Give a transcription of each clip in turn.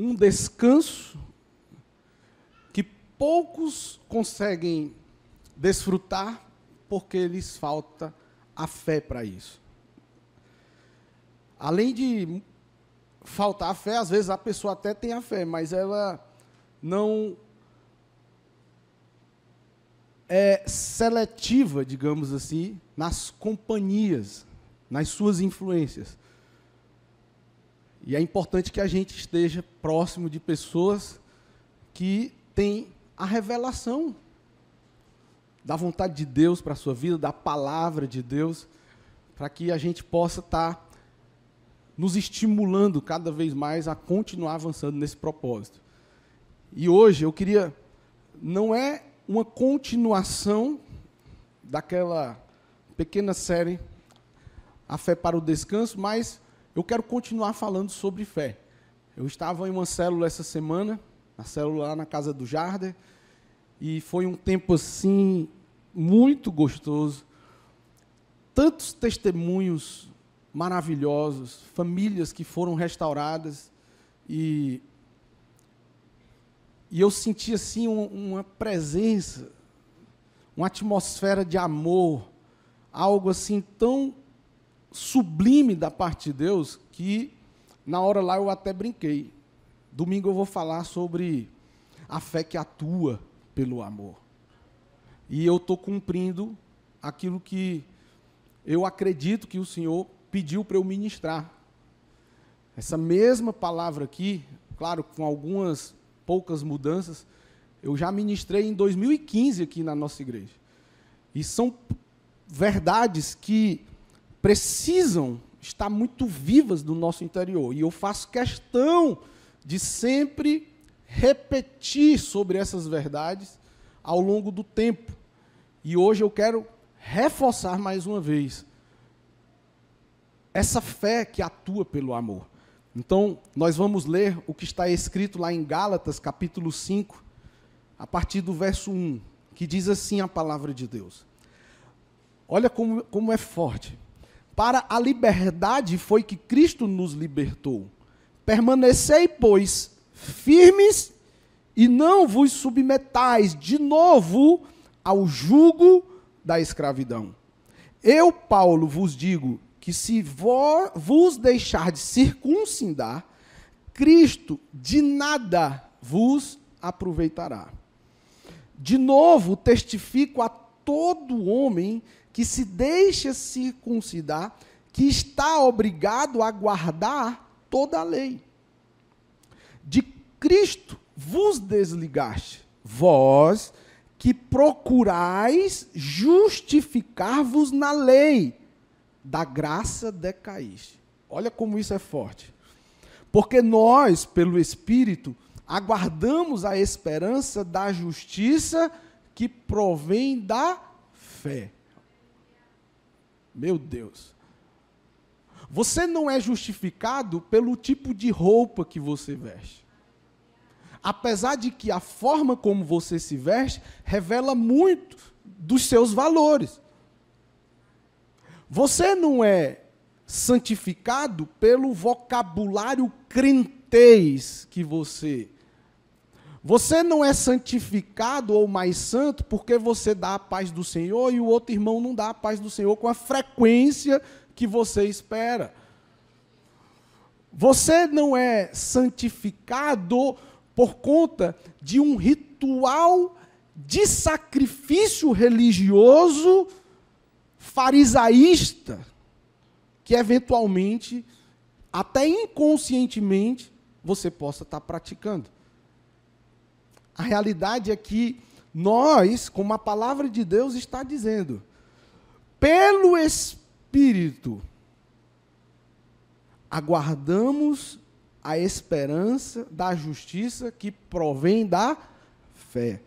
um descanso que poucos conseguem desfrutar porque lhes falta a fé para isso. Além de faltar a fé, às vezes a pessoa até tem a fé, mas ela não é seletiva, digamos assim, nas companhias, nas suas influências. E é importante que a gente esteja próximo de pessoas que têm a revelação da vontade de Deus para a sua vida, da palavra de Deus, para que a gente possa estar tá nos estimulando cada vez mais a continuar avançando nesse propósito. E hoje eu queria. Não é uma continuação daquela pequena série A Fé para o Descanso, mas eu quero continuar falando sobre fé. Eu estava em uma célula essa semana, na célula lá na casa do Jarder, e foi um tempo assim muito gostoso. Tantos testemunhos maravilhosos, famílias que foram restauradas e e eu senti assim um, uma presença, uma atmosfera de amor, algo assim tão sublime da parte de Deus que na hora lá eu até brinquei. Domingo eu vou falar sobre a fé que atua pelo amor. E eu estou cumprindo aquilo que eu acredito que o Senhor pediu para eu ministrar. Essa mesma palavra aqui, claro, com algumas poucas mudanças, eu já ministrei em 2015 aqui na nossa igreja. E são verdades que precisam estar muito vivas do nosso interior. E eu faço questão de sempre repetir sobre essas verdades ao longo do tempo. E hoje eu quero reforçar mais uma vez essa fé que atua pelo amor. Então, nós vamos ler o que está escrito lá em Gálatas, capítulo 5, a partir do verso 1, que diz assim a palavra de Deus. Olha como, como é forte. Para a liberdade foi que Cristo nos libertou. Permanecei, pois, firmes e não vos submetais de novo ao jugo da escravidão. Eu, Paulo, vos digo que se vos deixar de circuncidar, Cristo de nada vos aproveitará. De novo, testifico a todo homem que se deixa circuncidar, que está obrigado a guardar toda a lei. De Cristo vos desligaste, vós que procurais justificar-vos na lei, da graça decaíste. Olha como isso é forte. Porque nós, pelo Espírito, aguardamos a esperança da justiça que provém da fé. Meu Deus. Você não é justificado pelo tipo de roupa que você veste. Apesar de que a forma como você se veste revela muito dos seus valores. Você não é santificado pelo vocabulário crentez que você você não é santificado ou mais santo porque você dá a paz do Senhor e o outro irmão não dá a paz do Senhor com a frequência que você espera. Você não é santificado por conta de um ritual de sacrifício religioso farisaísta que eventualmente, até inconscientemente, você possa estar praticando. A realidade é que nós, como a palavra de Deus está dizendo, pelo Espírito, aguardamos a esperança da justiça que provém da fé.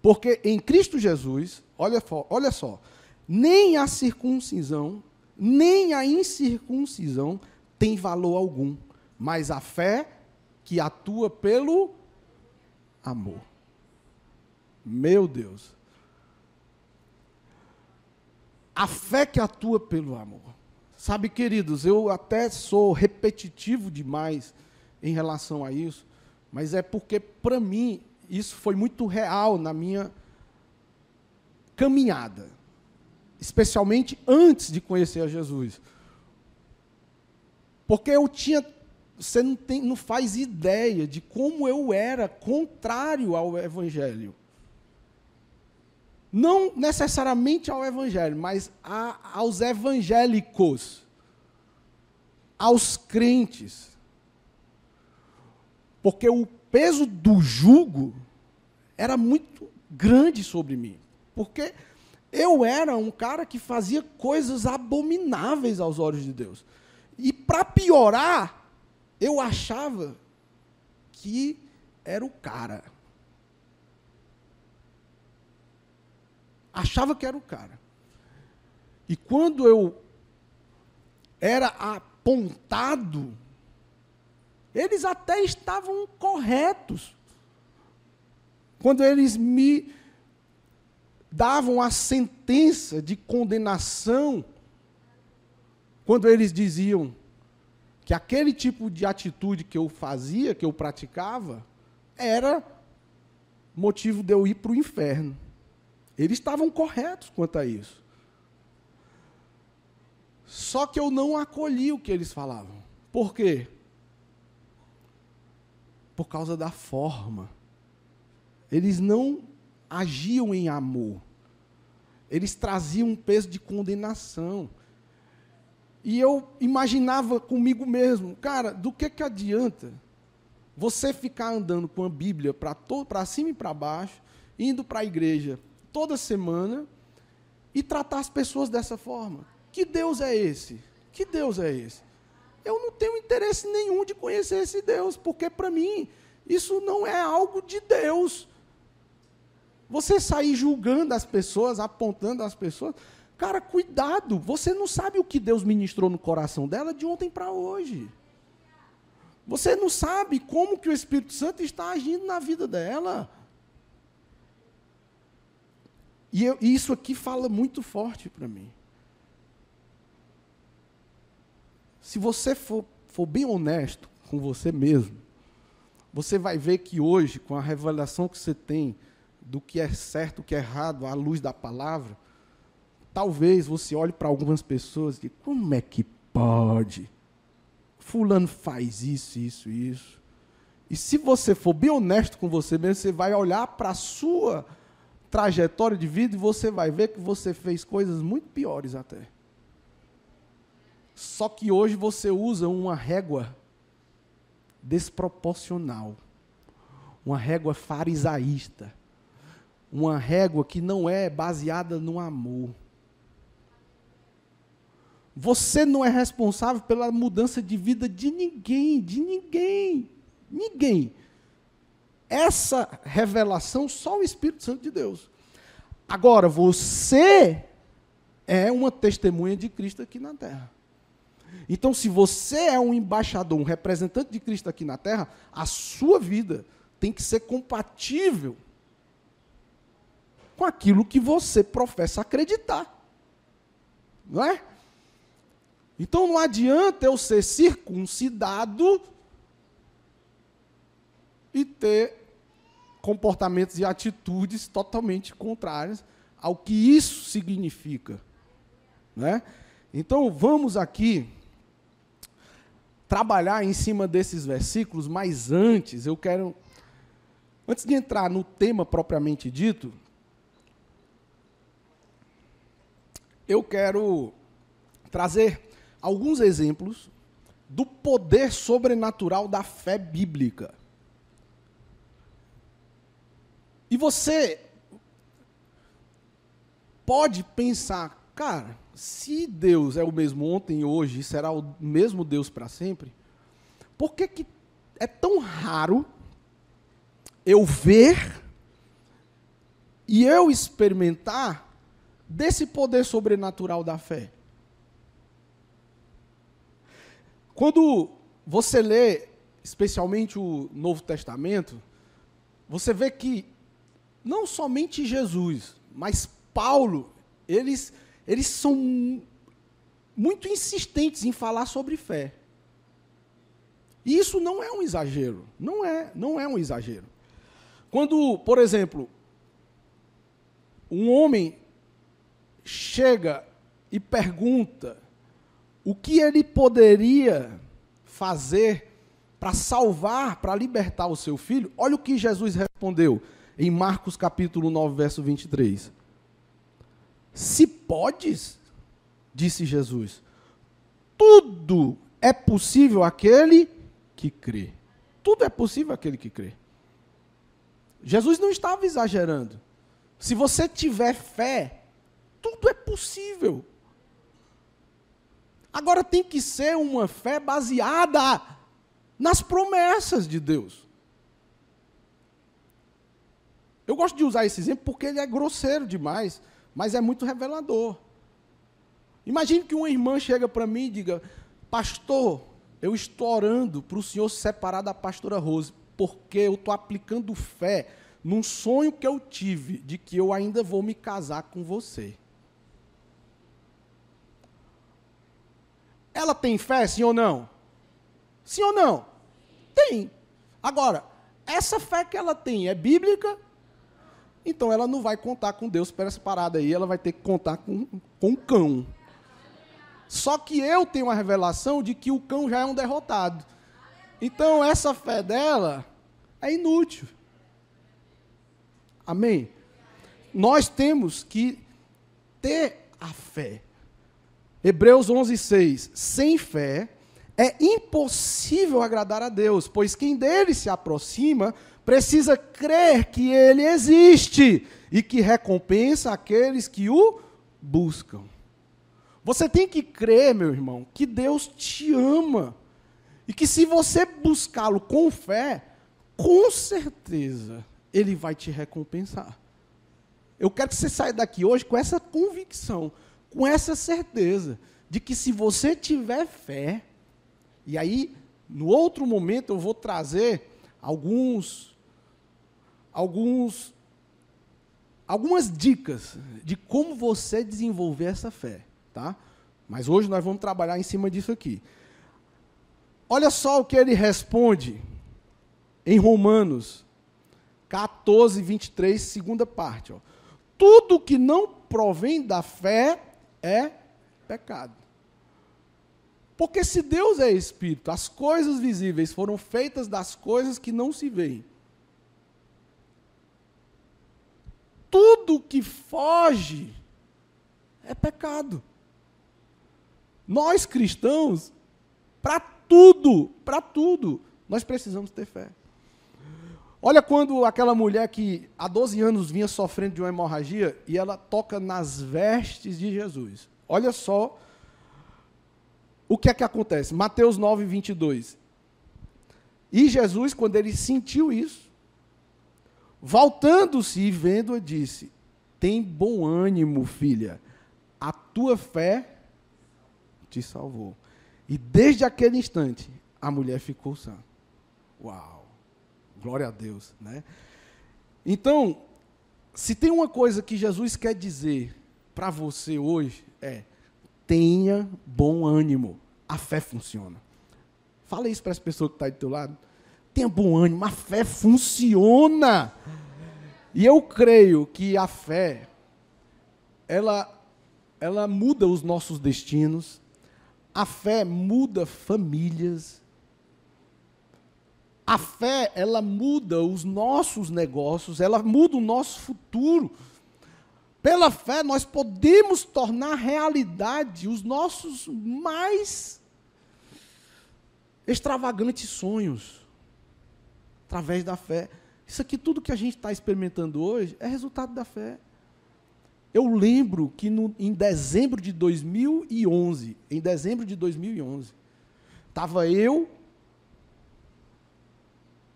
Porque em Cristo Jesus, olha, olha só, nem a circuncisão, nem a incircuncisão tem valor algum, mas a fé que atua pelo amor. Meu Deus. A fé que atua pelo amor. Sabe, queridos, eu até sou repetitivo demais em relação a isso, mas é porque, para mim, isso foi muito real na minha caminhada, especialmente antes de conhecer a Jesus. Porque eu tinha. Você não, tem, não faz ideia de como eu era contrário ao Evangelho não necessariamente ao evangelho, mas a, aos evangélicos, aos crentes. Porque o peso do jugo era muito grande sobre mim. Porque eu era um cara que fazia coisas abomináveis aos olhos de Deus. E para piorar, eu achava que era o cara. Achava que era o cara. E quando eu era apontado, eles até estavam corretos. Quando eles me davam a sentença de condenação, quando eles diziam que aquele tipo de atitude que eu fazia, que eu praticava, era motivo de eu ir para o inferno. Eles estavam corretos quanto a isso. Só que eu não acolhi o que eles falavam. Por quê? Por causa da forma. Eles não agiam em amor. Eles traziam um peso de condenação. E eu imaginava comigo mesmo, cara, do que, que adianta você ficar andando com a Bíblia para cima e para baixo, indo para a igreja toda semana e tratar as pessoas dessa forma. Que Deus é esse? Que Deus é esse? Eu não tenho interesse nenhum de conhecer esse Deus, porque para mim isso não é algo de Deus. Você sair julgando as pessoas, apontando as pessoas, cara, cuidado, você não sabe o que Deus ministrou no coração dela de ontem para hoje. Você não sabe como que o Espírito Santo está agindo na vida dela. E, eu, isso aqui fala muito forte para mim. Se você for, for bem honesto com você mesmo, você vai ver que hoje, com a revelação que você tem do que é certo, o que é errado, à luz da palavra, talvez você olhe para algumas pessoas e diga, como é que pode? Fulano faz isso, isso, isso. E se você for bem honesto com você mesmo, você vai olhar para a sua trajetória de vida, e você vai ver que você fez coisas muito piores até. Só que hoje você usa uma régua desproporcional, uma régua farisaísta, uma régua que não é baseada no amor. Você não é responsável pela mudança de vida de ninguém, de ninguém, ninguém. Essa revelação só o Espírito Santo de Deus. Agora, você é uma testemunha de Cristo aqui na terra. Então, se você é um embaixador, um representante de Cristo aqui na terra, a sua vida tem que ser compatível com aquilo que você professa acreditar. Não é? Então não adianta eu ser circuncidado e ter comportamentos e atitudes totalmente contrárias ao que isso significa. Né? Então, vamos aqui trabalhar em cima desses versículos, mas antes eu quero. Antes de entrar no tema propriamente dito, eu quero trazer alguns exemplos do poder sobrenatural da fé bíblica. E você pode pensar, cara, se Deus é o mesmo ontem e hoje, e será o mesmo Deus para sempre, por que, que é tão raro eu ver e eu experimentar desse poder sobrenatural da fé? Quando você lê especialmente o Novo Testamento, você vê que não somente Jesus, mas Paulo, eles, eles são muito insistentes em falar sobre fé. E isso não é um exagero, não é, não é um exagero. Quando, por exemplo, um homem chega e pergunta o que ele poderia fazer para salvar, para libertar o seu filho, olha o que Jesus respondeu em Marcos capítulo 9, verso 23. Se podes, disse Jesus, tudo é possível aquele que crê. Tudo é possível aquele que crê. Jesus não estava exagerando. Se você tiver fé, tudo é possível. Agora tem que ser uma fé baseada nas promessas de Deus. Eu gosto de usar esse exemplo porque ele é grosseiro demais, mas é muito revelador. Imagine que uma irmã chega para mim e diga: Pastor, eu estou orando para o senhor se separar da pastora Rose, porque eu estou aplicando fé num sonho que eu tive de que eu ainda vou me casar com você. Ela tem fé, sim ou não? Sim ou não? Tem. Agora, essa fé que ela tem é bíblica? Então ela não vai contar com Deus para essa parada aí, ela vai ter que contar com, com o cão. Só que eu tenho a revelação de que o cão já é um derrotado. Então essa fé dela é inútil. Amém? Nós temos que ter a fé. Hebreus 11:6. Sem fé é impossível agradar a Deus, pois quem dele se aproxima precisa crer que ele existe e que recompensa aqueles que o buscam. Você tem que crer, meu irmão, que Deus te ama e que se você buscá-lo com fé, com certeza ele vai te recompensar. Eu quero que você saia daqui hoje com essa convicção, com essa certeza de que se você tiver fé, e aí no outro momento eu vou trazer alguns alguns, algumas dicas de como você desenvolver essa fé, tá? Mas hoje nós vamos trabalhar em cima disso aqui. Olha só o que ele responde em Romanos 14, 23, segunda parte. Ó. Tudo que não provém da fé é pecado. Porque se Deus é espírito, as coisas visíveis foram feitas das coisas que não se veem. tudo que foge é pecado. Nós cristãos, para tudo, para tudo, nós precisamos ter fé. Olha quando aquela mulher que há 12 anos vinha sofrendo de uma hemorragia e ela toca nas vestes de Jesus. Olha só o que é que acontece. Mateus 9, 22. E Jesus, quando ele sentiu isso, Voltando-se e vendo-a, disse: Tem bom ânimo, filha, a tua fé te salvou. E desde aquele instante, a mulher ficou sã. Uau! Glória a Deus, né? Então, se tem uma coisa que Jesus quer dizer para você hoje, é: tenha bom ânimo. A fé funciona. Fala isso para as pessoas que estão tá do teu lado tenha bom ânimo, a fé funciona. E eu creio que a fé, ela, ela muda os nossos destinos, a fé muda famílias, a fé, ela muda os nossos negócios, ela muda o nosso futuro. Pela fé, nós podemos tornar realidade os nossos mais extravagantes sonhos através da fé. Isso aqui, tudo que a gente está experimentando hoje, é resultado da fé. Eu lembro que no, em dezembro de 2011, em dezembro de 2011, estava eu,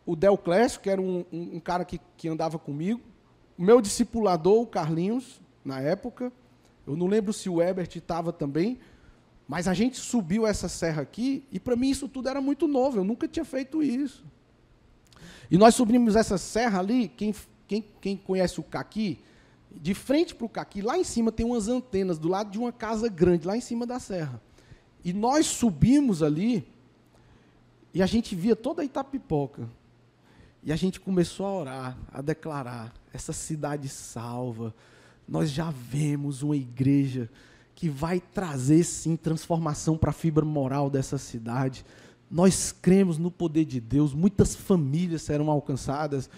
o Del Clécio, que era um, um, um cara que, que andava comigo, o meu discipulador, o Carlinhos, na época, eu não lembro se o Ebert estava também, mas a gente subiu essa serra aqui e para mim isso tudo era muito novo, eu nunca tinha feito isso. E nós subimos essa serra ali, quem, quem, quem conhece o caqui, de frente para o caqui, lá em cima tem umas antenas, do lado de uma casa grande, lá em cima da serra. E nós subimos ali, e a gente via toda a Itapipoca. E a gente começou a orar, a declarar: essa cidade salva. Nós já vemos uma igreja que vai trazer sim transformação para a fibra moral dessa cidade. Nós cremos no poder de Deus, muitas famílias serão alcançadas.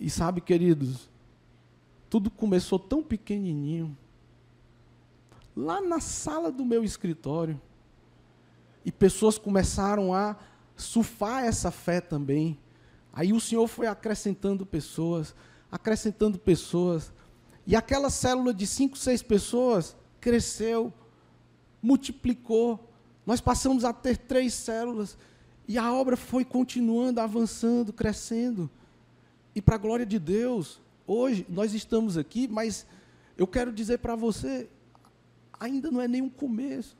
E sabe, queridos, tudo começou tão pequenininho. Lá na sala do meu escritório. E pessoas começaram a surfar essa fé também. Aí o Senhor foi acrescentando pessoas, acrescentando pessoas. E aquela célula de cinco, seis pessoas cresceu, multiplicou. Nós passamos a ter três células e a obra foi continuando, avançando, crescendo. E para a glória de Deus, hoje nós estamos aqui, mas eu quero dizer para você, ainda não é nenhum começo.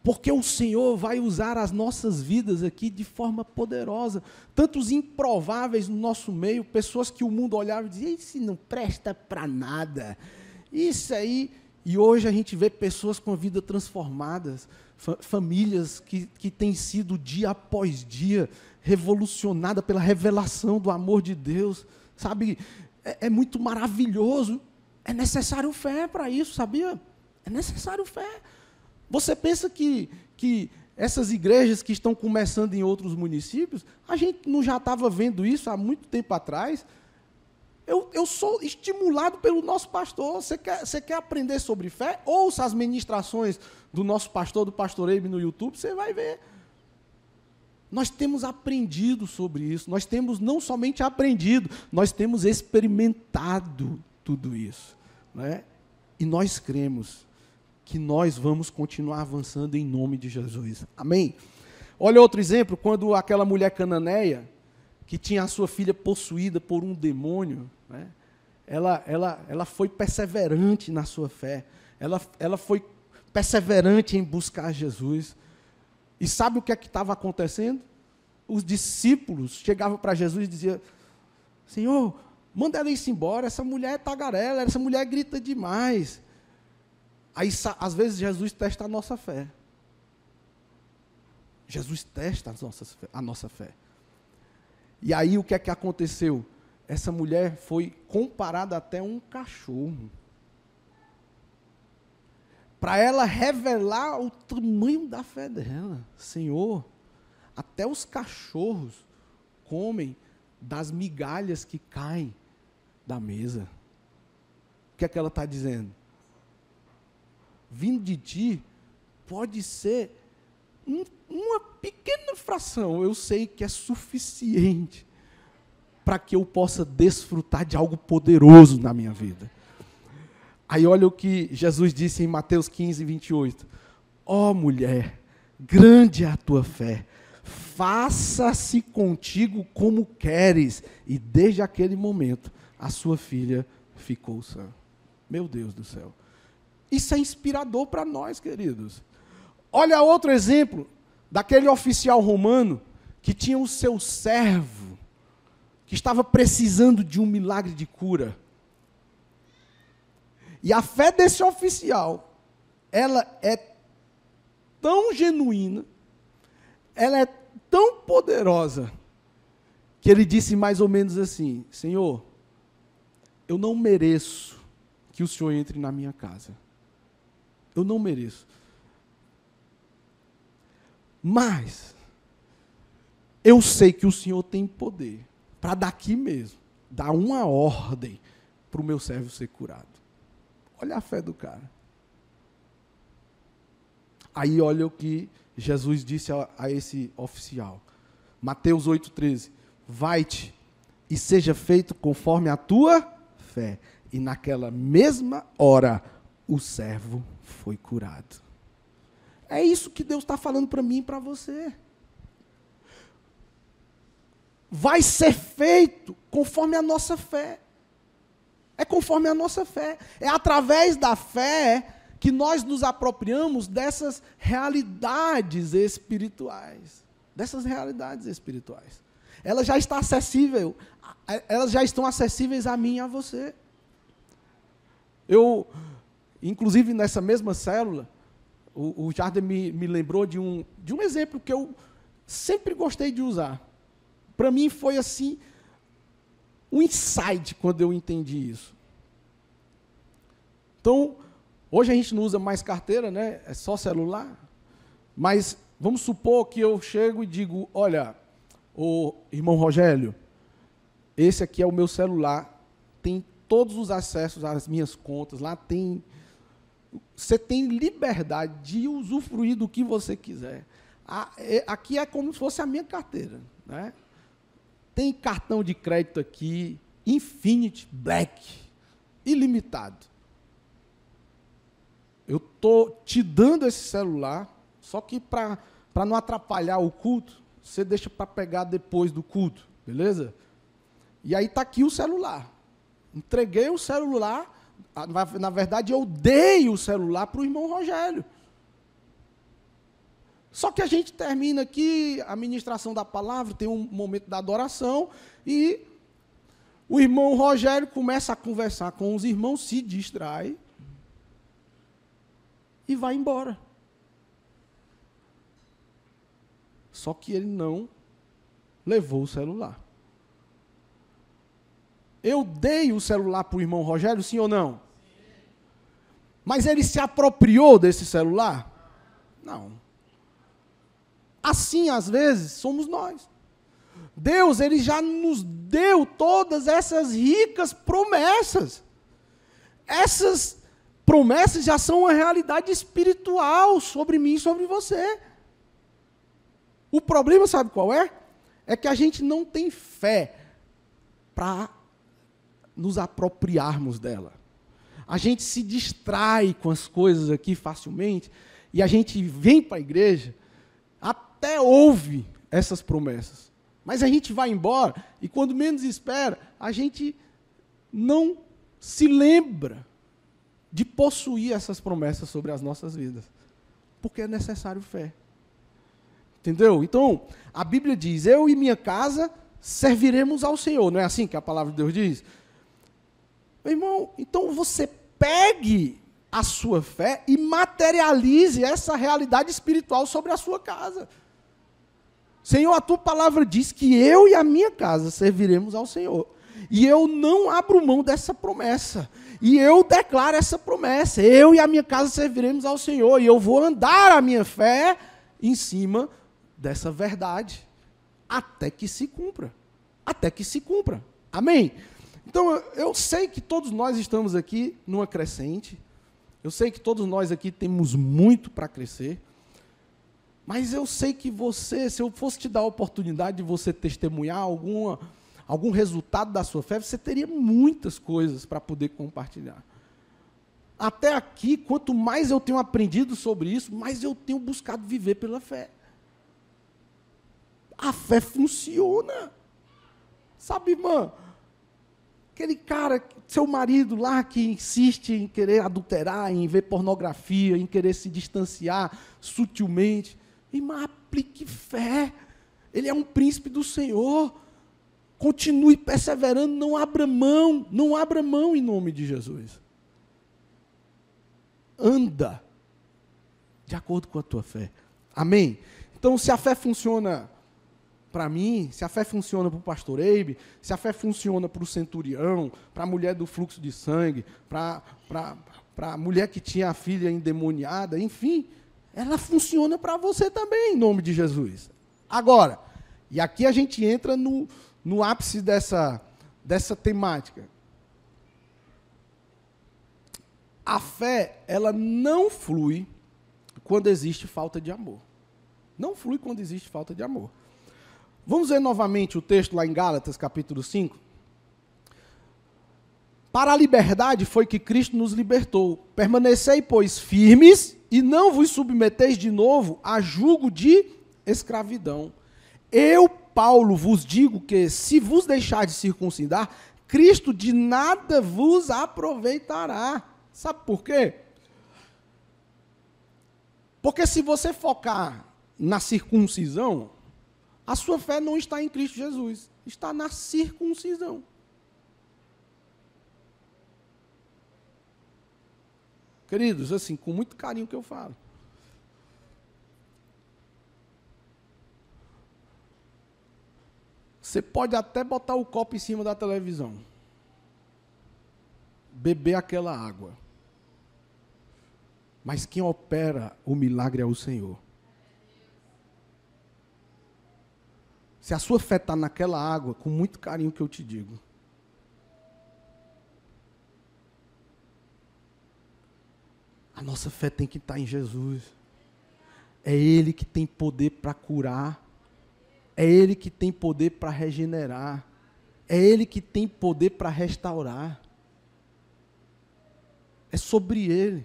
Porque o Senhor vai usar as nossas vidas aqui de forma poderosa. Tantos improváveis no nosso meio, pessoas que o mundo olhava e dizia: Isso não presta para nada. Isso aí. E hoje a gente vê pessoas com a vida transformadas, famílias que, que têm sido dia após dia revolucionada pela revelação do amor de Deus, sabe? É, é muito maravilhoso. É necessário fé para isso, sabia? É necessário fé. Você pensa que, que essas igrejas que estão começando em outros municípios, a gente não já estava vendo isso há muito tempo atrás? Eu, eu sou estimulado pelo nosso pastor. Você quer, você quer aprender sobre fé? Ouça as ministrações do nosso pastor, do pastoreio no YouTube, você vai ver. Nós temos aprendido sobre isso, nós temos não somente aprendido, nós temos experimentado tudo isso. Né? E nós cremos que nós vamos continuar avançando em nome de Jesus. Amém? Olha outro exemplo, quando aquela mulher cananeia, que tinha a sua filha possuída por um demônio, né? Ela, ela, ela foi perseverante na sua fé. Ela, ela foi perseverante em buscar Jesus. E sabe o que é que estava acontecendo? Os discípulos chegavam para Jesus e diziam: Senhor, manda ela ir embora, essa mulher é tagarela, essa mulher grita demais. Aí, às vezes, Jesus testa a nossa fé. Jesus testa a nossa, a nossa fé. E aí, o que é que aconteceu? essa mulher foi comparada até a um cachorro. Para ela revelar o tamanho da fé dela. Senhor, até os cachorros comem das migalhas que caem da mesa. O que é que ela está dizendo? Vindo de ti pode ser um, uma pequena fração. Eu sei que é suficiente para que eu possa desfrutar de algo poderoso na minha vida. Aí olha o que Jesus disse em Mateus 15, 28. Ó oh, mulher, grande é a tua fé, faça-se contigo como queres. E desde aquele momento, a sua filha ficou sã. Meu Deus do céu. Isso é inspirador para nós, queridos. Olha outro exemplo daquele oficial romano que tinha o seu servo que estava precisando de um milagre de cura. E a fé desse oficial, ela é tão genuína, ela é tão poderosa, que ele disse mais ou menos assim: Senhor, eu não mereço que o Senhor entre na minha casa. Eu não mereço. Mas eu sei que o Senhor tem poder para daqui mesmo, dar uma ordem para o meu servo ser curado. Olha a fé do cara. Aí olha o que Jesus disse a, a esse oficial. Mateus 8,13. Vai-te e seja feito conforme a tua fé. E naquela mesma hora o servo foi curado. É isso que Deus está falando para mim e para você vai ser feito conforme a nossa fé. É conforme a nossa fé. É através da fé que nós nos apropriamos dessas realidades espirituais. Dessas realidades espirituais. Elas já está acessível, elas já estão acessíveis a mim e a você. Eu, inclusive nessa mesma célula, o, o Jardim me, me lembrou de um, de um exemplo que eu sempre gostei de usar. Para mim foi assim um insight quando eu entendi isso. Então, hoje a gente não usa mais carteira, né? É só celular. Mas vamos supor que eu chego e digo, olha, o irmão Rogério, esse aqui é o meu celular, tem todos os acessos às minhas contas, lá tem você tem liberdade de usufruir do que você quiser. É, aqui é como se fosse a minha carteira, né? Tem cartão de crédito aqui, Infinite Black, ilimitado. Eu tô te dando esse celular, só que para não atrapalhar o culto, você deixa para pegar depois do culto, beleza? E aí tá aqui o celular. Entreguei o celular, na verdade eu dei o celular para o irmão Rogério. Só que a gente termina aqui a ministração da palavra, tem um momento da adoração e o irmão Rogério começa a conversar com os irmãos, se distrai e vai embora. Só que ele não levou o celular. Eu dei o celular para o irmão Rogério, sim ou não? Mas ele se apropriou desse celular? Não. Assim, às vezes, somos nós. Deus, ele já nos deu todas essas ricas promessas. Essas promessas já são uma realidade espiritual sobre mim e sobre você. O problema, sabe qual é? É que a gente não tem fé para nos apropriarmos dela. A gente se distrai com as coisas aqui facilmente e a gente vem para a igreja até ouve essas promessas. Mas a gente vai embora e quando menos espera, a gente não se lembra de possuir essas promessas sobre as nossas vidas. Porque é necessário fé. Entendeu? Então, a Bíblia diz: Eu e minha casa serviremos ao Senhor. Não é assim que a palavra de Deus diz? Meu irmão, então você pegue a sua fé e materialize essa realidade espiritual sobre a sua casa. Senhor, a tua palavra diz que eu e a minha casa serviremos ao Senhor. E eu não abro mão dessa promessa. E eu declaro essa promessa. Eu e a minha casa serviremos ao Senhor. E eu vou andar a minha fé em cima dessa verdade. Até que se cumpra. Até que se cumpra. Amém? Então, eu sei que todos nós estamos aqui numa crescente. Eu sei que todos nós aqui temos muito para crescer. Mas eu sei que você, se eu fosse te dar a oportunidade de você testemunhar alguma, algum resultado da sua fé, você teria muitas coisas para poder compartilhar. Até aqui, quanto mais eu tenho aprendido sobre isso, mais eu tenho buscado viver pela fé. A fé funciona. Sabe, irmã? Aquele cara, seu marido lá que insiste em querer adulterar, em ver pornografia, em querer se distanciar sutilmente. Irmã, aplique fé. Ele é um príncipe do Senhor. Continue perseverando, não abra mão, não abra mão em nome de Jesus. Anda de acordo com a tua fé. Amém? Então, se a fé funciona para mim, se a fé funciona para o pastor Eibe, se a fé funciona para o centurião, para a mulher do fluxo de sangue, para a mulher que tinha a filha endemoniada, enfim, ela funciona para você também, em nome de Jesus. Agora, e aqui a gente entra no, no ápice dessa, dessa temática. A fé, ela não flui quando existe falta de amor. Não flui quando existe falta de amor. Vamos ver novamente o texto lá em Gálatas, capítulo 5. Para a liberdade foi que Cristo nos libertou. Permanecei, pois, firmes e não vos submeteis de novo a julgo de escravidão. Eu, Paulo, vos digo que se vos deixar de circuncidar, Cristo de nada vos aproveitará. Sabe por quê? Porque se você focar na circuncisão, a sua fé não está em Cristo Jesus, está na circuncisão. Queridos, assim, com muito carinho que eu falo. Você pode até botar o copo em cima da televisão. Beber aquela água. Mas quem opera o milagre é o Senhor. Se a sua fé está naquela água, com muito carinho que eu te digo, A nossa fé tem que estar tá em Jesus. É Ele que tem poder para curar. É Ele que tem poder para regenerar. É Ele que tem poder para restaurar. É sobre Ele.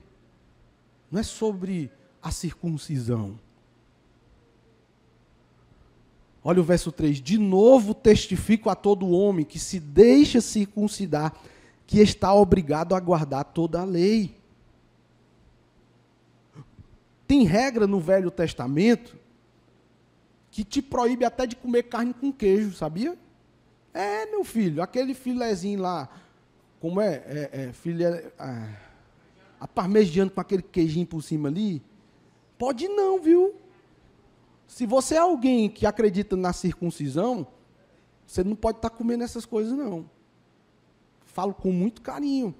Não é sobre a circuncisão. Olha o verso 3: De novo testifico a todo homem que se deixa circuncidar, que está obrigado a guardar toda a lei. Tem regra no Velho Testamento que te proíbe até de comer carne com queijo, sabia? É, meu filho, aquele filézinho lá, como é? é, é filé, é, a parmegiana com aquele queijinho por cima ali, pode não, viu? Se você é alguém que acredita na circuncisão, você não pode estar tá comendo essas coisas, não. Falo com muito carinho.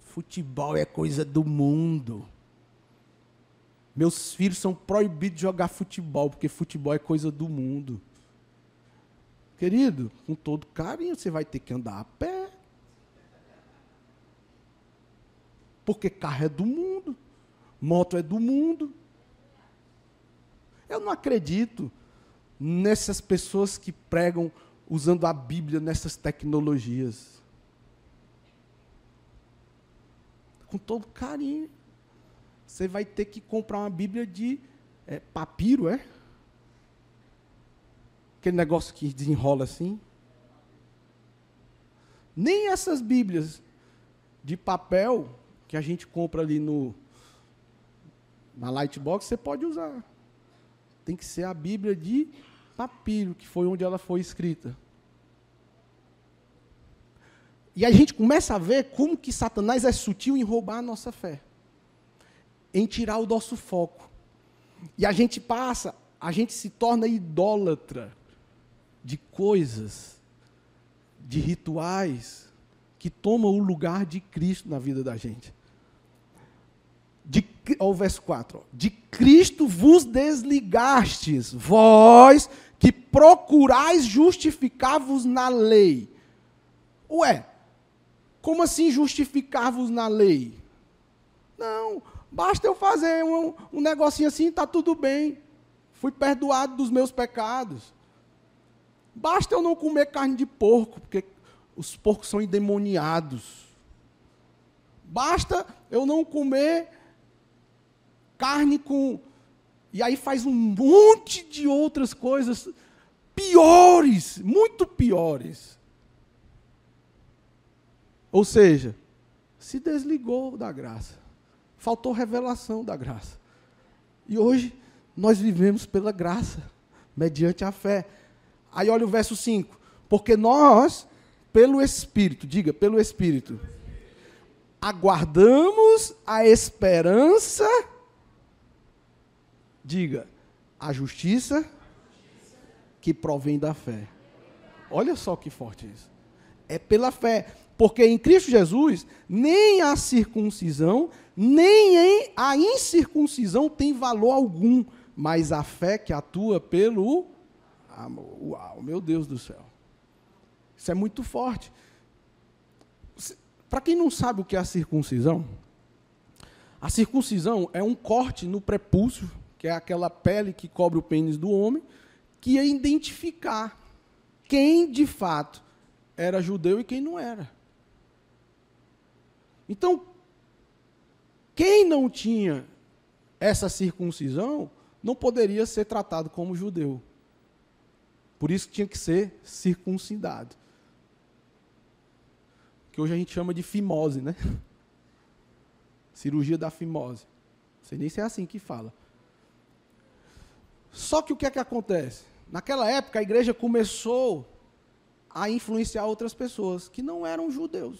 Futebol é coisa do mundo. Meus filhos são proibidos de jogar futebol, porque futebol é coisa do mundo. Querido, com todo carinho, você vai ter que andar a pé. Porque carro é do mundo, moto é do mundo. Eu não acredito nessas pessoas que pregam usando a Bíblia nessas tecnologias. Com todo carinho você vai ter que comprar uma Bíblia de é, papiro, é? Aquele negócio que desenrola assim. Nem essas Bíblias de papel que a gente compra ali no na Lightbox você pode usar. Tem que ser a Bíblia de papiro, que foi onde ela foi escrita. E a gente começa a ver como que Satanás é sutil em roubar a nossa fé em tirar o nosso foco. E a gente passa, a gente se torna idólatra de coisas, de rituais que tomam o lugar de Cristo na vida da gente. De, ó, o verso 4. Ó, de Cristo vos desligastes, vós que procurais justificar-vos na lei. Ué, como assim justificar-vos na lei? Não, Basta eu fazer um, um negocinho assim, está tudo bem. Fui perdoado dos meus pecados. Basta eu não comer carne de porco, porque os porcos são endemoniados. Basta eu não comer carne com. E aí faz um monte de outras coisas piores, muito piores. Ou seja, se desligou da graça. Faltou revelação da graça. E hoje nós vivemos pela graça, mediante a fé. Aí olha o verso 5. Porque nós, pelo Espírito, diga, pelo Espírito, aguardamos a esperança, diga, a justiça que provém da fé. Olha só que forte isso. É pela fé. Porque em Cristo Jesus, nem a circuncisão nem a incircuncisão tem valor algum, mas a fé que atua pelo amor. Uau, meu Deus do céu. Isso é muito forte. Para quem não sabe o que é a circuncisão, a circuncisão é um corte no prepúcio, que é aquela pele que cobre o pênis do homem, que é identificar quem de fato era judeu e quem não era. Então, quem não tinha essa circuncisão não poderia ser tratado como judeu. Por isso tinha que ser circuncidado. Que hoje a gente chama de fimose, né? Cirurgia da fimose. Não sei nem se é assim que fala. Só que o que é que acontece? Naquela época a igreja começou a influenciar outras pessoas que não eram judeus.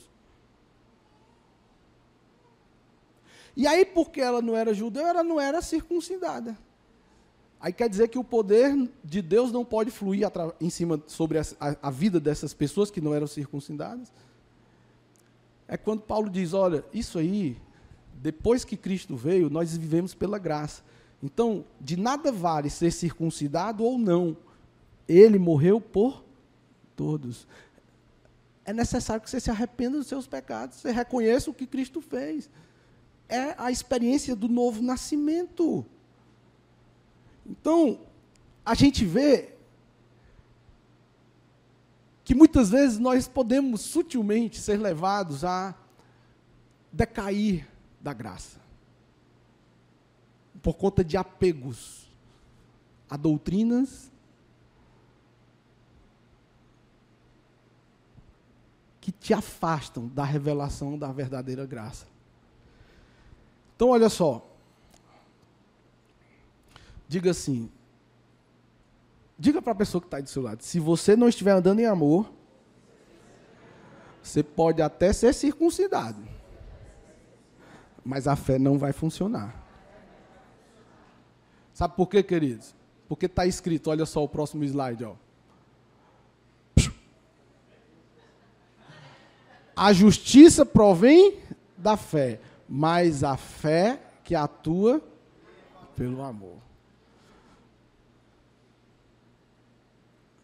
E aí, porque ela não era judeu, ela não era circuncidada. Aí quer dizer que o poder de Deus não pode fluir em cima sobre a, a, vida dessas pessoas que não eram circuncidadas. É quando Paulo diz: olha, isso aí, depois que Cristo veio, nós vivemos pela graça. Então, de nada vale ser circuncidado ou não. Ele morreu por todos. É necessário que você se arrependa dos seus pecados, você reconheça o que Cristo fez é a experiência do novo nascimento. Então, a gente vê que muitas vezes nós podemos sutilmente ser levados a decair da graça por conta de apegos a doutrinas que te afastam da revelação da verdadeira graça. Então, olha só. Diga assim. Diga para a pessoa que está do seu lado: se você não estiver andando em amor, você pode até ser circuncidado, mas a fé não vai funcionar. Sabe por quê, queridos? Porque está escrito, olha só o próximo slide, ó. A justiça provém da fé mas a fé que atua pelo amor.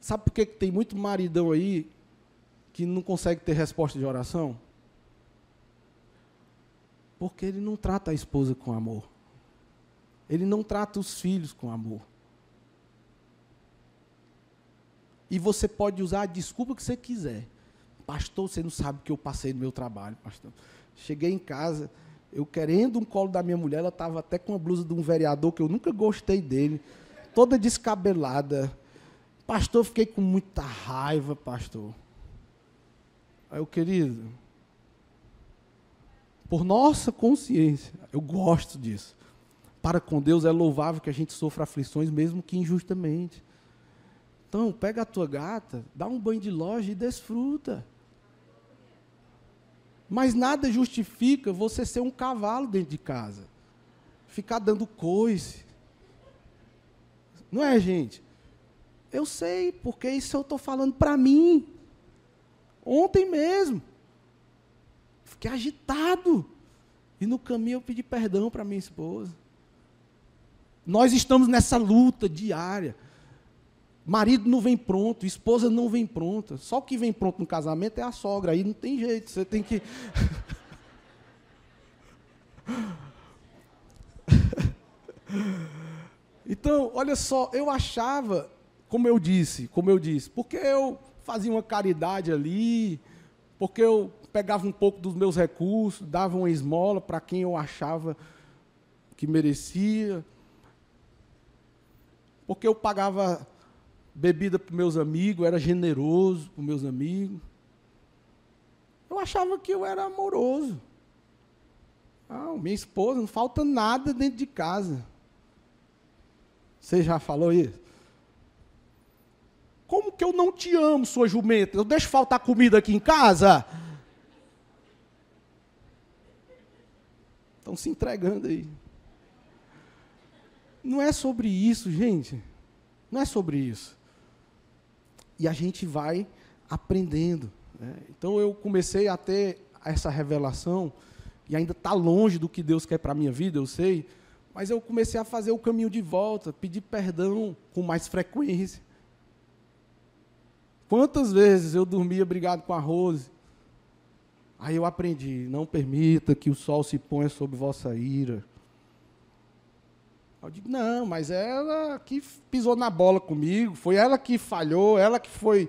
Sabe por que, que tem muito maridão aí que não consegue ter resposta de oração? Porque ele não trata a esposa com amor. Ele não trata os filhos com amor. E você pode usar a desculpa que você quiser. Pastor, você não sabe o que eu passei no meu trabalho, pastor. Cheguei em casa, eu querendo um colo da minha mulher, ela estava até com uma blusa de um vereador que eu nunca gostei dele, toda descabelada. Pastor, fiquei com muita raiva, pastor. Aí eu, querido, por nossa consciência, eu gosto disso. Para com Deus é louvável que a gente sofra aflições, mesmo que injustamente. Então, pega a tua gata, dá um banho de loja e desfruta. Mas nada justifica você ser um cavalo dentro de casa. Ficar dando coice. Não é, gente? Eu sei, porque isso eu estou falando para mim. Ontem mesmo. Fiquei agitado. E no caminho eu pedi perdão para minha esposa. Nós estamos nessa luta diária. Marido não vem pronto, esposa não vem pronta. Só o que vem pronto no casamento é a sogra, aí não tem jeito, você tem que. então, olha só, eu achava, como eu disse, como eu disse, porque eu fazia uma caridade ali, porque eu pegava um pouco dos meus recursos, dava uma esmola para quem eu achava que merecia, porque eu pagava bebida para meus amigos, era generoso para meus amigos. Eu achava que eu era amoroso. Ah, minha esposa, não falta nada dentro de casa. Você já falou isso? Como que eu não te amo, sua jumenta? Eu deixo faltar comida aqui em casa? Estão se entregando aí. Não é sobre isso, gente. Não é sobre isso e a gente vai aprendendo. Né? Então eu comecei a ter essa revelação e ainda está longe do que Deus quer para a minha vida, eu sei, mas eu comecei a fazer o caminho de volta, pedir perdão com mais frequência. Quantas vezes eu dormia brigado com a Rose? Aí eu aprendi: não permita que o sol se ponha sobre vossa ira. Eu digo, não, mas ela que pisou na bola comigo, foi ela que falhou, ela que foi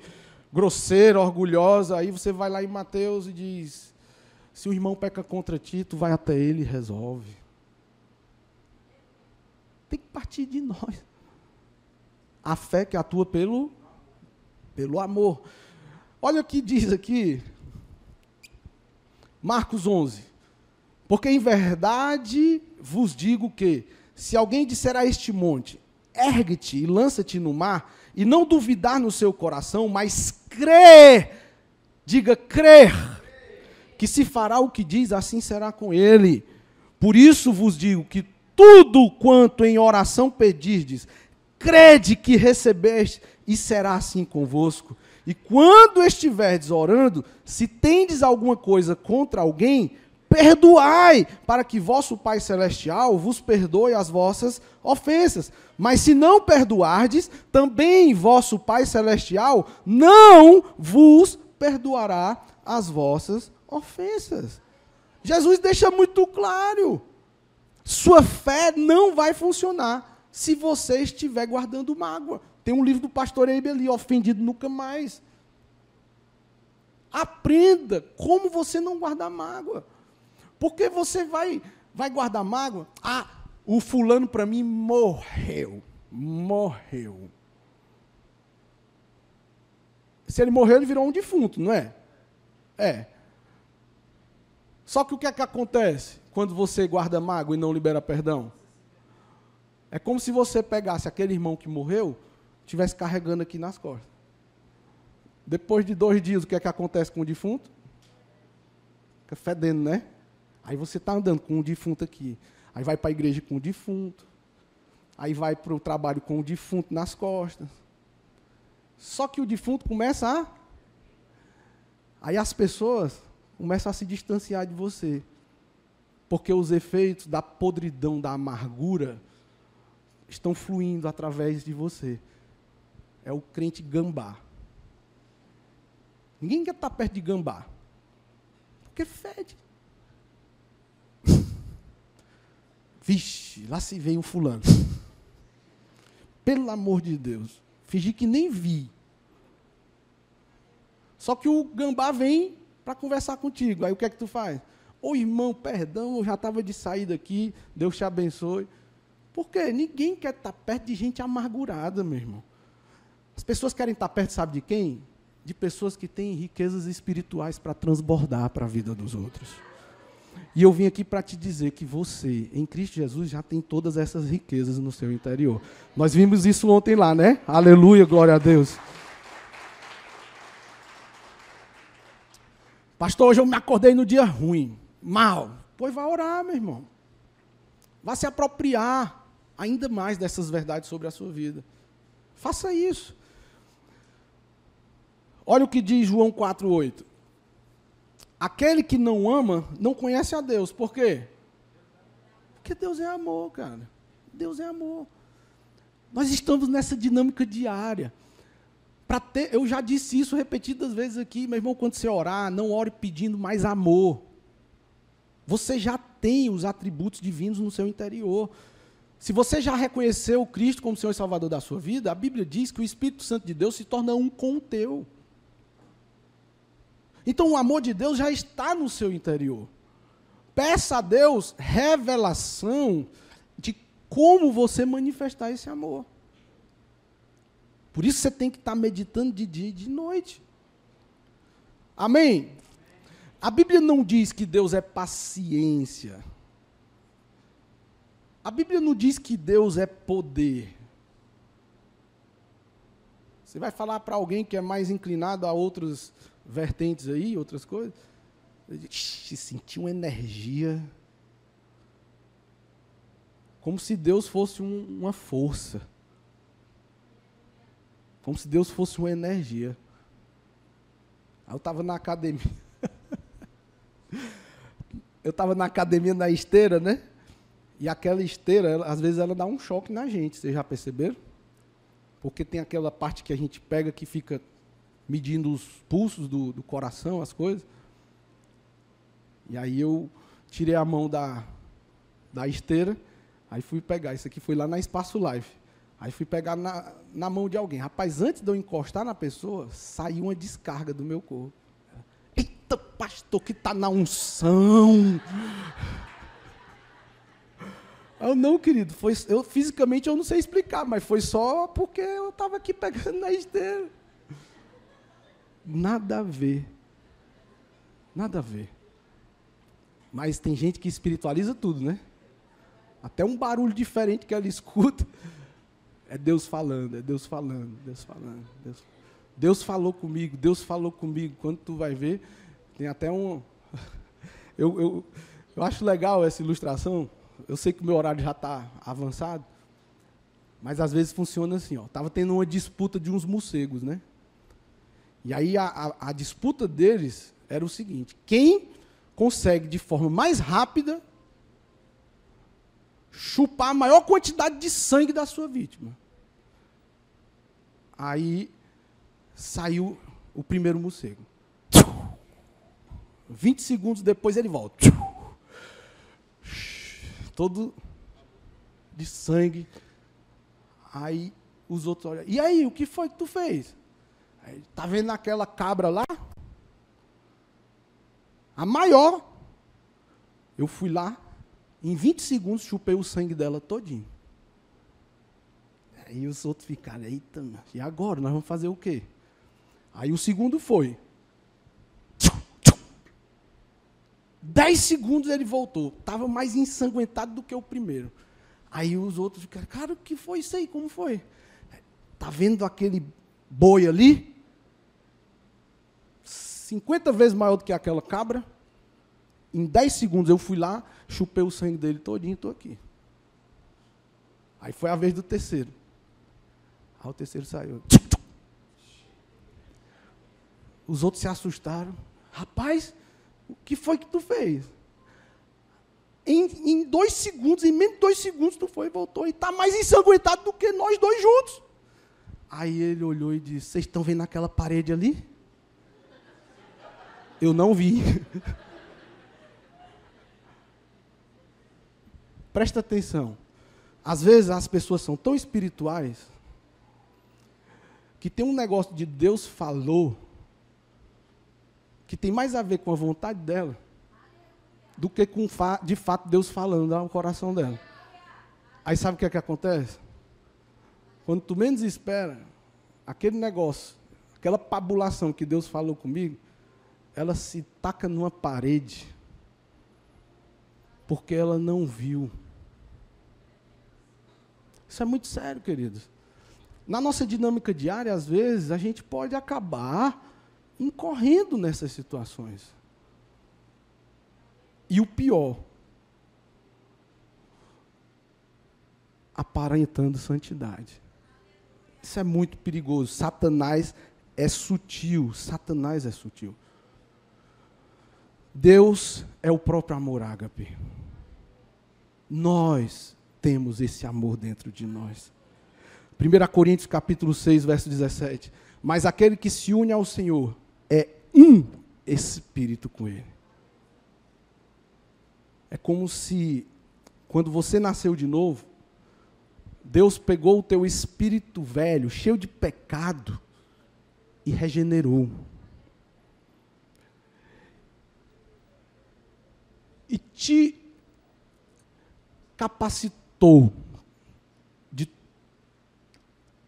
grosseira, orgulhosa. Aí você vai lá em Mateus e diz: se o irmão peca contra ti, tu vai até ele e resolve. Tem que partir de nós. A fé que atua pelo, pelo amor. Olha o que diz aqui, Marcos 11. Porque em verdade vos digo que se alguém disser a este monte, ergue-te e lança-te no mar, e não duvidar no seu coração, mas crer, diga crer, que se fará o que diz, assim será com ele. Por isso vos digo que tudo quanto em oração pedirdes, crede que recebeste, e será assim convosco. E quando estiverdes orando, se tendes alguma coisa contra alguém, perdoai, para que vosso Pai Celestial vos perdoe as vossas ofensas. Mas se não perdoardes, também vosso Pai Celestial não vos perdoará as vossas ofensas. Jesus deixa muito claro: sua fé não vai funcionar se você estiver guardando mágoa. Tem um livro do pastor Eibe ali, Ofendido Nunca Mais. Aprenda como você não guardar mágoa. Porque você vai, vai guardar mágoa? Ah, o fulano para mim morreu. Morreu. Se ele morreu, ele virou um defunto, não é? É. Só que o que é que acontece quando você guarda mágoa e não libera perdão? É como se você pegasse aquele irmão que morreu, tivesse carregando aqui nas costas. Depois de dois dias, o que é que acontece com o defunto? Fica fedendo, né? Aí você está andando com o defunto aqui. Aí vai para a igreja com o defunto. Aí vai para o trabalho com o defunto nas costas. Só que o defunto começa a. Aí as pessoas começam a se distanciar de você. Porque os efeitos da podridão, da amargura, estão fluindo através de você. É o crente gambá. Ninguém quer estar tá perto de gambá. Porque fede. Vixe, lá se vem o fulano. Pelo amor de Deus. Fingi que nem vi. Só que o gambá vem para conversar contigo. Aí o que é que tu faz? Ô oh, irmão, perdão, eu já estava de saída aqui, Deus te abençoe. Porque ninguém quer estar tá perto de gente amargurada, meu irmão. As pessoas querem estar tá perto, sabe de quem? De pessoas que têm riquezas espirituais para transbordar para a vida dos outros. E eu vim aqui para te dizer que você, em Cristo Jesus, já tem todas essas riquezas no seu interior. Nós vimos isso ontem lá, né? Aleluia, glória a Deus. Pastor, hoje eu me acordei no dia ruim, mal. Pois vá orar, meu irmão. Vá se apropriar ainda mais dessas verdades sobre a sua vida. Faça isso. Olha o que diz João 4,8. Aquele que não ama não conhece a Deus. Por quê? Porque Deus é amor, cara. Deus é amor. Nós estamos nessa dinâmica diária. Para ter, eu já disse isso repetidas vezes aqui, meu irmão, quando você orar, não ore pedindo mais amor. Você já tem os atributos divinos no seu interior. Se você já reconheceu Cristo como Senhor e Salvador da sua vida, a Bíblia diz que o Espírito Santo de Deus se torna um com o teu. Então o amor de Deus já está no seu interior. Peça a Deus revelação de como você manifestar esse amor. Por isso você tem que estar meditando de dia e de noite. Amém? A Bíblia não diz que Deus é paciência. A Bíblia não diz que Deus é poder. Você vai falar para alguém que é mais inclinado a outros vertentes aí, outras coisas, eu senti uma energia. Como se Deus fosse um, uma força. Como se Deus fosse uma energia. Aí eu estava na academia. eu estava na academia na esteira, né? E aquela esteira, ela, às vezes, ela dá um choque na gente, vocês já perceberam? Porque tem aquela parte que a gente pega que fica medindo os pulsos do, do coração, as coisas. E aí eu tirei a mão da, da esteira, aí fui pegar. Isso aqui foi lá na Espaço Live. Aí fui pegar na, na mão de alguém. Rapaz, antes de eu encostar na pessoa, saiu uma descarga do meu corpo. Eita, pastor, que tá na unção! Eu não, querido, foi, eu, fisicamente eu não sei explicar, mas foi só porque eu estava aqui pegando na esteira. Nada a ver. Nada a ver. Mas tem gente que espiritualiza tudo, né? Até um barulho diferente que ela escuta. É Deus falando, é Deus falando, Deus falando. Deus, Deus falou comigo, Deus falou comigo. Quando tu vai ver, tem até um. Eu, eu, eu acho legal essa ilustração. Eu sei que o meu horário já está avançado. Mas às vezes funciona assim, ó. Tava tendo uma disputa de uns morcegos, né? E aí a, a, a disputa deles era o seguinte: quem consegue de forma mais rápida chupar a maior quantidade de sangue da sua vítima. Aí saiu o primeiro morcego. 20 segundos depois ele volta. Todo de sangue. Aí os outros olham. E aí, o que foi que tu fez? Está tá vendo aquela cabra lá? A maior. Eu fui lá, em 20 segundos chupei o sangue dela todinho. Aí os outros ficaram, eita, e agora? Nós vamos fazer o quê? Aí o segundo foi. 10 segundos ele voltou. Estava mais ensanguentado do que o primeiro. Aí os outros ficaram, cara, o que foi isso aí? Como foi? Tá vendo aquele boi ali, 50 vezes maior do que aquela cabra. Em 10 segundos eu fui lá, chupei o sangue dele todinho e estou aqui. Aí foi a vez do terceiro. Aí o terceiro saiu. Os outros se assustaram. Rapaz, o que foi que tu fez? Em, em dois segundos, em menos de dois segundos, tu foi e voltou e está mais ensanguentado do que nós dois juntos. Aí ele olhou e disse: Vocês estão vendo aquela parede ali? Eu não vi. Presta atenção. Às vezes as pessoas são tão espirituais que tem um negócio de Deus falou que tem mais a ver com a vontade dela do que com de fato Deus falando ao coração dela. Aí sabe o que é que acontece? Quando tu menos espera, aquele negócio, aquela pabulação que Deus falou comigo, ela se taca numa parede, porque ela não viu. Isso é muito sério, queridos. Na nossa dinâmica diária, às vezes, a gente pode acabar incorrendo nessas situações. E o pior, aparentando santidade. Isso é muito perigoso. Satanás é sutil. Satanás é sutil. Deus é o próprio amor ágape. Nós temos esse amor dentro de nós. 1 Coríntios capítulo 6, verso 17. Mas aquele que se une ao Senhor é um espírito com ele. É como se quando você nasceu de novo, Deus pegou o teu espírito velho, cheio de pecado, e regenerou. E te capacitou de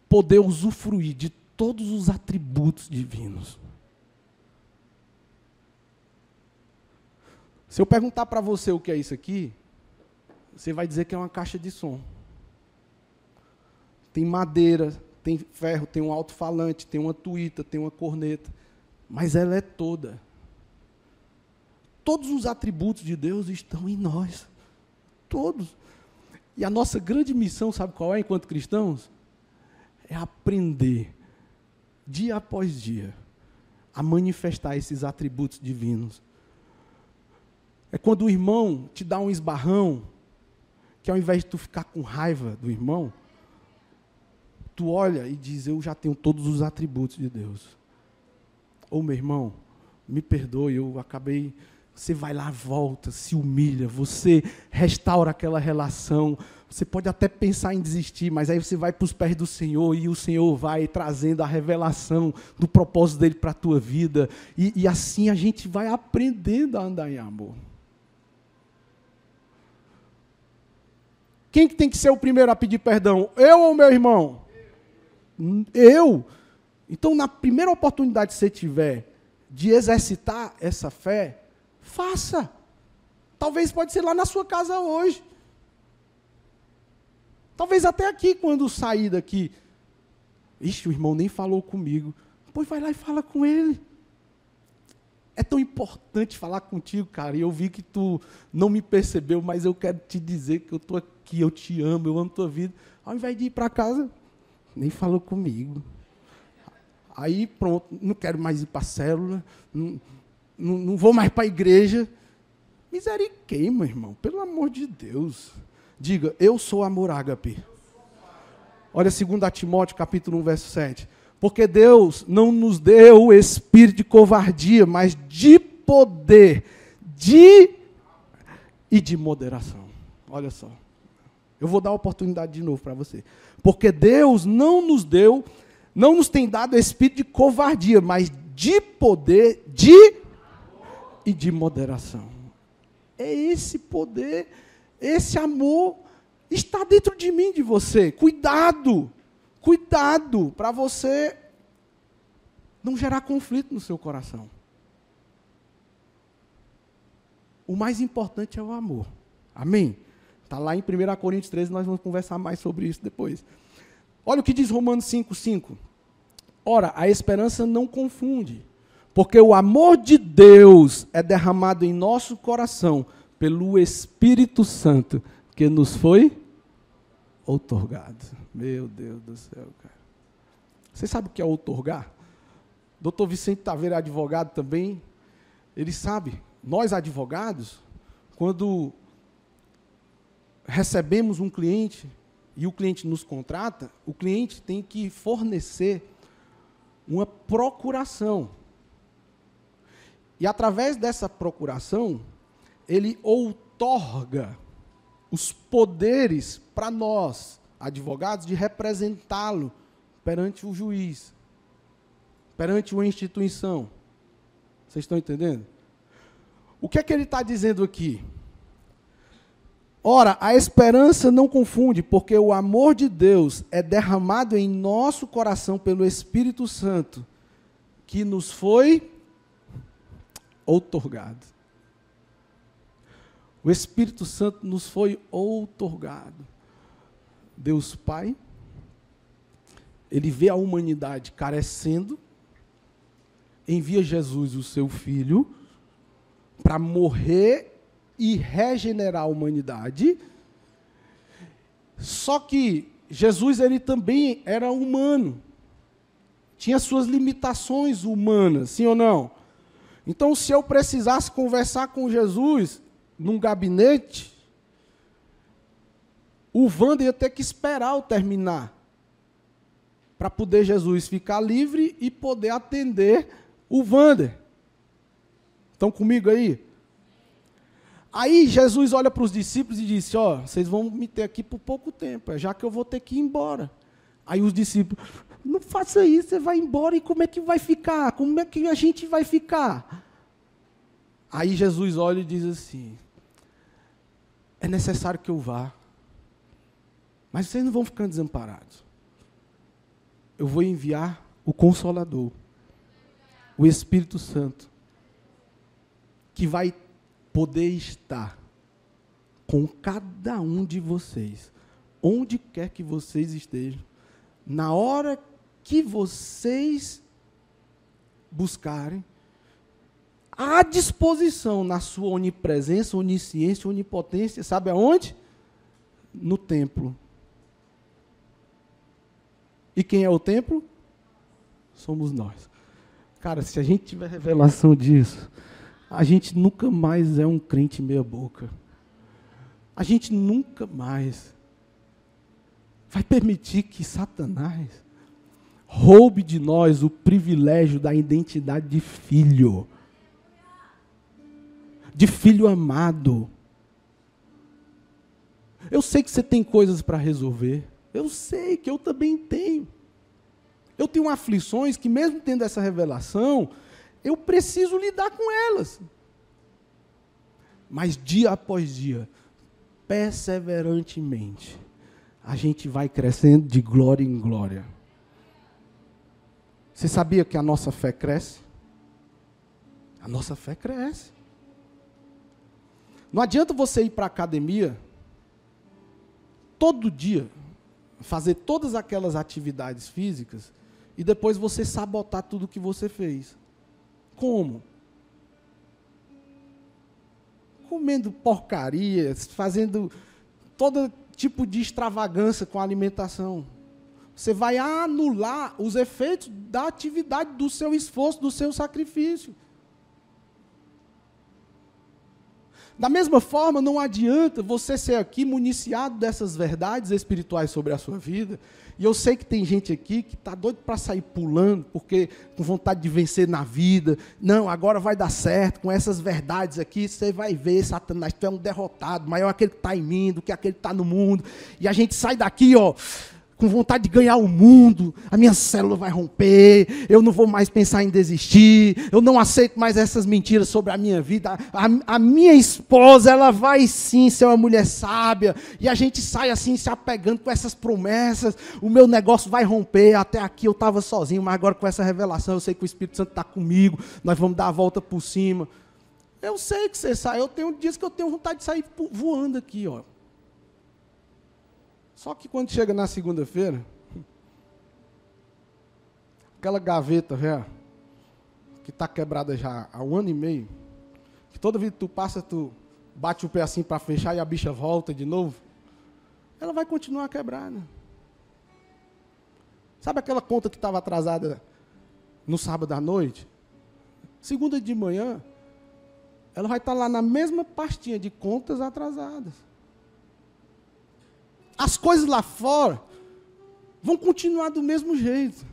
poder usufruir de todos os atributos divinos. Se eu perguntar para você o que é isso aqui, você vai dizer que é uma caixa de som tem madeira, tem ferro, tem um alto-falante, tem uma tuíta, tem uma corneta, mas ela é toda. Todos os atributos de Deus estão em nós. Todos. E a nossa grande missão, sabe qual é enquanto cristãos? É aprender, dia após dia, a manifestar esses atributos divinos. É quando o irmão te dá um esbarrão, que ao invés de tu ficar com raiva do irmão, tu olha e diz: Eu já tenho todos os atributos de Deus. Ou meu irmão, me perdoe, eu acabei. Você vai lá, volta, se humilha, você restaura aquela relação. Você pode até pensar em desistir, mas aí você vai para os pés do Senhor e o Senhor vai trazendo a revelação do propósito dele para a tua vida. E, e assim a gente vai aprendendo a andar em amor. Quem que tem que ser o primeiro a pedir perdão? Eu ou meu irmão? Eu. Então, na primeira oportunidade que você tiver de exercitar essa fé, faça. Talvez pode ser lá na sua casa hoje. Talvez até aqui, quando sair daqui. Ixi, o irmão nem falou comigo. Pois vai lá e fala com ele. É tão importante falar contigo, cara. E eu vi que tu não me percebeu, mas eu quero te dizer que eu estou aqui, eu te amo, eu amo tua vida. Ao invés de ir para casa, nem falou comigo. Aí, pronto, não quero mais ir para a célula, não, não, não vou mais para a igreja. misericórdia meu irmão, pelo amor de Deus. Diga, eu sou amor ágape. Olha 2 Timóteo, capítulo 1, verso 7. Porque Deus não nos deu o espírito de covardia, mas de poder, de e de moderação. Olha só. Eu vou dar a oportunidade de novo para você. Porque Deus não nos deu, não nos tem dado espírito de covardia, mas de poder, de e de moderação. É esse poder, esse amor está dentro de mim, de você. Cuidado, cuidado para você não gerar conflito no seu coração. O mais importante é o amor. Amém? Está lá em 1 Coríntios 13, nós vamos conversar mais sobre isso depois. Olha o que diz Romanos 5, 5. Ora, a esperança não confunde, porque o amor de Deus é derramado em nosso coração pelo Espírito Santo que nos foi outorgado. Meu Deus do céu, cara. Você sabe o que é outorgar? Doutor Vicente Taveira, é advogado também, ele sabe, nós advogados, quando recebemos um cliente e o cliente nos contrata, o cliente tem que fornecer uma procuração. E através dessa procuração, ele outorga os poderes para nós, advogados, de representá-lo perante o juiz, perante uma instituição. Vocês estão entendendo? O que é que ele está dizendo aqui? Ora, a esperança não confunde, porque o amor de Deus é derramado em nosso coração pelo Espírito Santo, que nos foi outorgado. O Espírito Santo nos foi outorgado. Deus Pai, ele vê a humanidade carecendo, envia Jesus, o seu filho, para morrer e regenerar a humanidade. Só que Jesus ele também era humano. Tinha suas limitações humanas, sim ou não? Então, se eu precisasse conversar com Jesus num gabinete, o Wander ia ter que esperar eu terminar para poder Jesus ficar livre e poder atender o Wander. Estão comigo aí? Aí Jesus olha para os discípulos e disse: Ó, oh, vocês vão me ter aqui por pouco tempo, é já que eu vou ter que ir embora. Aí os discípulos: Não faça isso, você vai embora e como é que vai ficar? Como é que a gente vai ficar? Aí Jesus olha e diz assim: É necessário que eu vá, mas vocês não vão ficar desamparados. Eu vou enviar o Consolador, o Espírito Santo, que vai poder estar com cada um de vocês, onde quer que vocês estejam, na hora que vocês buscarem, à disposição na sua onipresença, onisciência, onipotência, sabe aonde? No templo. E quem é o templo? Somos nós. Cara, se a gente tiver revelação disso, a gente nunca mais é um crente meia-boca. A gente nunca mais vai permitir que Satanás roube de nós o privilégio da identidade de filho, de filho amado. Eu sei que você tem coisas para resolver. Eu sei que eu também tenho. Eu tenho aflições que, mesmo tendo essa revelação, eu preciso lidar com elas. Mas dia após dia, perseverantemente, a gente vai crescendo de glória em glória. Você sabia que a nossa fé cresce? A nossa fé cresce. Não adianta você ir para a academia todo dia, fazer todas aquelas atividades físicas e depois você sabotar tudo que você fez. Como? Comendo porcarias, fazendo todo tipo de extravagância com a alimentação. Você vai anular os efeitos da atividade, do seu esforço, do seu sacrifício. Da mesma forma, não adianta você ser aqui municiado dessas verdades espirituais sobre a sua vida e eu sei que tem gente aqui que está doido para sair pulando, porque com vontade de vencer na vida. Não, agora vai dar certo, com essas verdades aqui, você vai ver, Satanás, tu é um derrotado, maior aquele que está em mim do que aquele que está no mundo. E a gente sai daqui, ó, com vontade de ganhar o mundo, a minha célula vai romper, eu não vou mais pensar em desistir, eu não aceito mais essas mentiras sobre a minha vida. A, a, minha esposa, ela vai sim ser uma mulher sábia, e a gente sai assim se apegando com essas promessas, o meu negócio vai romper. Até aqui eu estava sozinho, mas agora com essa revelação, eu sei que o Espírito Santo está comigo, nós vamos dar a volta por cima. Eu sei que você sai, eu tenho dias que eu tenho vontade de sair voando aqui, ó. Só que quando chega na segunda-feira, aquela gaveta, velho, que está quebrada já há um ano e meio, que toda vez que tu passa, tu bate o pé assim para fechar e a bicha volta de novo, ela vai continuar quebrada. Sabe aquela conta que estava atrasada no sábado à noite? Segunda de manhã, ela vai estar tá lá na mesma pastinha de contas atrasadas as coisas lá fora vão continuar do mesmo jeito.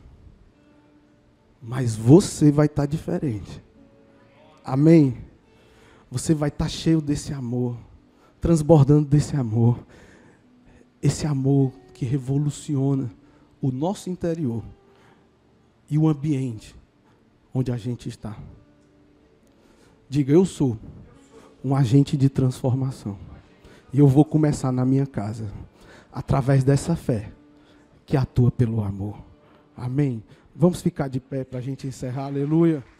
Mas você vai estar tá diferente. Amém? Você vai estar tá cheio desse amor, transbordando desse amor. Esse amor que revoluciona o nosso interior e o ambiente onde a gente está. Diga, eu sou um agente de transformação. E eu vou começar na minha casa através dessa fé que atua pelo amor. Amém. Vamos ficar de pé para a gente encerrar. Aleluia.